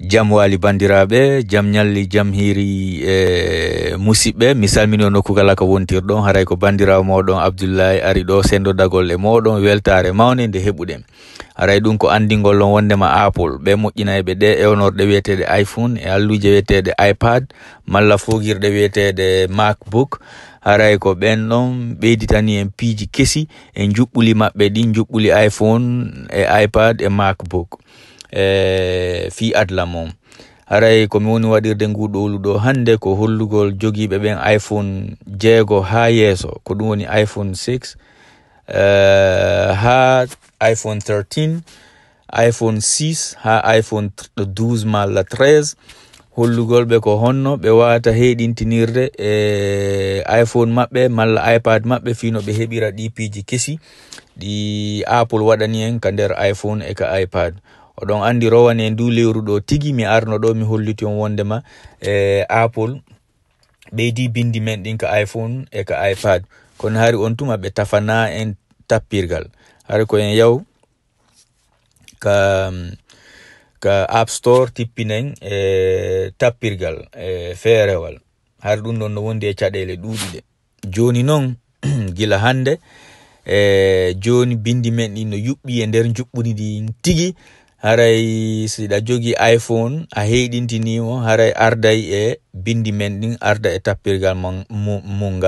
jam wali bandiraɓe jam ñalli jam hiri e musiɓɓe mi salmini o nokku kala ko wontirɗon haray ko bandirawo moɗon abdoullahi ari ɗo sendo dagol e moɗon weltare mawne nde heɓuɗen haray ɗum ko andingol on wondema apple ɓe moƴƴinayɓe ɗe ewnorɗe wiyeteɗe iphone e alluje wiyeteɗe ipad malla fogirɗe wiyeteɗe macbook haray ko ɓen ɗon ɓeyditani en piiji kesi en juɓɓuli maɓɓe ɗin juɓɓuli iphone e ipad e macbook e fi adla mon haray komi woni waɗirde ngu ɗowlu ɗo hannde ko hollugol jogiiɓe ɓen iphone jeego haa yeeso ko ɗum woni iphone 6 uh, e, haa iphone 13 iphone 6 haa iphone 12 malla 13 hollugol ɓe ko honno ɓe waata heeɗintinirde e iphone maɓɓe malla ipad maɓɓe fiino ɓe heɓira ɗi piiji kesi ɗi apple waɗani en ka nder iphone e ka ipad oɗon andi rowane en dow lewru ɗo tigui mi arno ɗo mi holliti on wondema e apple ɓeydi bindi men ɗin ka iphone e ka ipad kono hari on tuma ɓe tafana en tappirgal hari ko en yaw ka mm, ka app store tippinen e tappirgal e feerewal har ɗum ɗon no wondi e caɗele ɗuɗiɗe joni non gila hande e joni bindi men ɗin no yuɓɓi e nder juɓɓudi tigi haray siɗa jogi iphone a heyɗintinimo haray arday e bindi men ɗin arda e tappirgal mum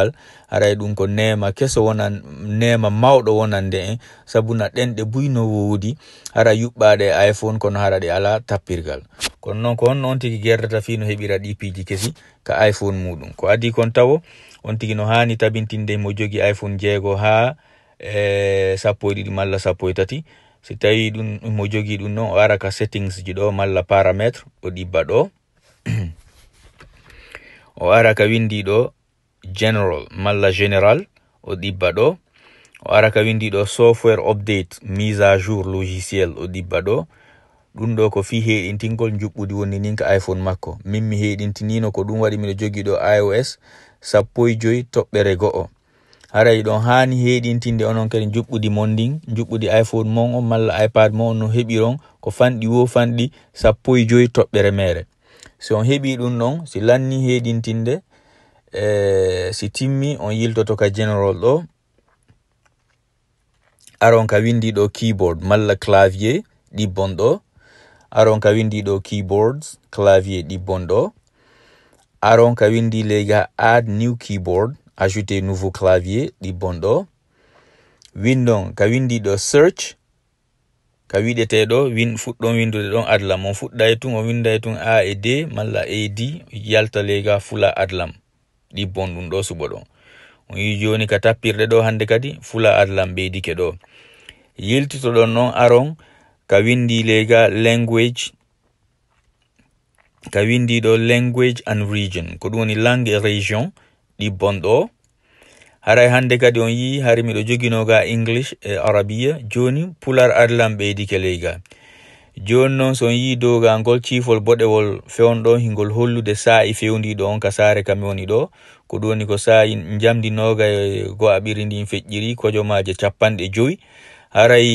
haray ɗum ko nema keso wonan nema mawɗo wonande en eh. sabu na ɗenɗe buyno wodi hara yuɓɓaɗe e iphone kono hara ɗe ala tappirgal kono noon ko honno on tigi gerdata fi no heɓira ɗi piiji kesi ka iphone muɗum ko adi kon tawo on tigi no hani tabintinde mo jogi iphone jeego ha e eh, sappo e ɗiɗi malla sappo e tati si tawi ɗum mo jogi ɗum noon o ara ka settings ji ɗo malla paramétre o ɗibba ɗo o ara ka windi ɗo general malla général o ɗibba ɗo o ara ka windi ɗo software update mise à jour logiciel o ɗibba ɗo ɗum ɗo ko fi heɗintingol juɓɓudi wondi nin ka iphone makko min mi heɗintinino ko ɗum waɗi miɗo jogi ɗo ios sappo e joyi toɓɓere go'o haray ɗon hani heɗintinde onon kadi juɓɓudi mon ndin juɓɓudi iphone mon on malla ipad mon on no heɓiron ko fanɗi wo fanɗi sappo e joyi toɓɓere mere si on heɓi ɗum ɗon si lanni heɗintinde e si timmi on yiltoto ka general ɗo aron ka windiɗo keyboard malla clavier ɗibbon ɗo aron ka windiɗo keyboards clavier ɗibbon ɗo aron ka windi leyga ad new keyboard ajouter nouveau clavier di bondo Window ka windi do search ka wiɗeteɗo win adlam on foot e tun a e d malla a e d yalta Lega fula adlam dit Bondondo do on yi joni ka hande kadi fula adlam beydike ɗo yiltitoɗon non aron ka windi language ka windi language and region ko langue et région ɗibbonɗo haray hannde kadi on yii hari miɗo joginoga english e arabiya jooni pular adlam ɓeydike leygal jooni noon so on yii dowgangol ciifol boɗewol fewnɗo hingol hollude saa'i fewndiɗo on ka saare kami woni ɗo ko ɗum woni ko saa'i jamdi noga e go aɓiri ndin feƴƴiri kojomaje capanɗe joyi haray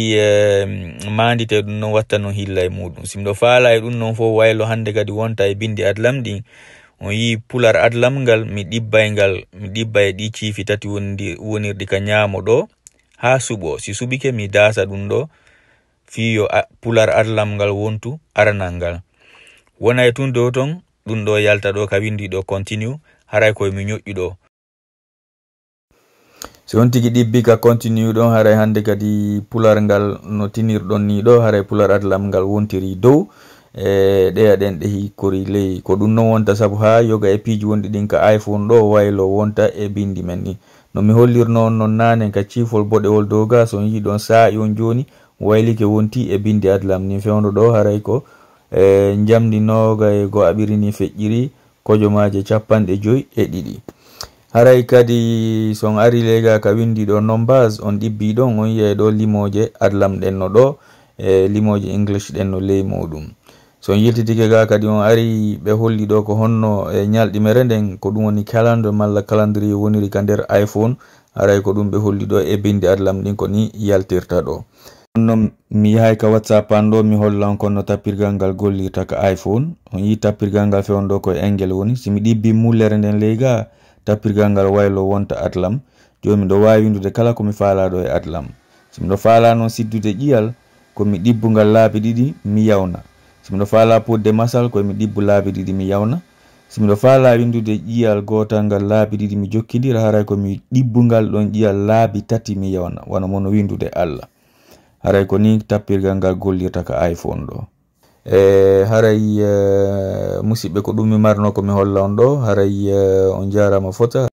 mandite ehm, ɗum noon watta noon hilla e muɗum simɗo faala e ɗum noon fof waylo hannde kadi wonta e bindi adlam ɗin o yii pular adlam ngal mi ɗibbay ngal mi ɗibbay ɗi ciifi tati wondi wonirɗi ka nyaamo ɗo haa suɓo si suɓike mi daasa ɗum ɗo fii yo pular adlam ngal wontu aranal ngal wonay tun dow ton ɗum ɗo yalta ɗo ka windi ɗo continue haray koye mi ñoƴƴu ɗo si on tigi ɗibbi ka continue ɗon haray hannde kadi pular ngal no tinirɗon ni ɗo haray pular adlam ngal wontiri dow e ɗeya ɗen ɗehi kori ley ko ɗum non wonta saabu ha yoga e piiji wondi ɗin ka iphone ɗo waylo wonta e bindi men ni no mi hollirno on noon nanen ka ciifol boɗewol dow ga so yiɗon saa'i on joni waylike wonti e bindi adlam ni fewndo ɗo haray ko e jamdi nogay e go aɓiri ni feƴƴiri kojomaje capanɗe joyi e ɗiɗi haray kadi son ari leyga ka windiɗo non bas on ɗibbi ɗon on yiyay e ɗo limoje adlam ɗen no ɗo e limoje english ɗen no ley muɗum so en yiltitike ga kadi on ari ɓe holli ɗo ko honno e ñalɗimere nden ko ɗum woni calendre malla calendrier woniri ka nder iphone aray ko ɗum ɓe holli ɗo e bindi adlam ɗin ko ni yaltirta ɗo onnon mi yahay ka whatsapp an ɗo mi holla on konno tappirgal ngal gollirta ka iphone on yi tappirgal ngal fewon ɗo koye engel woni simi ɗibbi mullere nden leyga tappirgal ngal waylo wonta adlam jomi ɗo wawidude kala komi fala ɗo e adlam simiɗo fala noon siddude ƴiyal komi ɗibbungal laabi ɗiɗi mi yawna simiɗo fa laapurde masal koyemi ɗibbu laabi ɗiɗi mi yawna simiɗo fa laa windude ƴiyal gotal ngal laabi ɗiɗi mi jokkidira haray komi ɗibbungal ɗon ƴiyal laabi tati mi yawna wona mono windude allah haray ko ni tappirgal ngal gollirta ka iphone ɗo e haray e, musidɓe ko ɗum mi marno komi holla on ɗo haray e, on jarama fota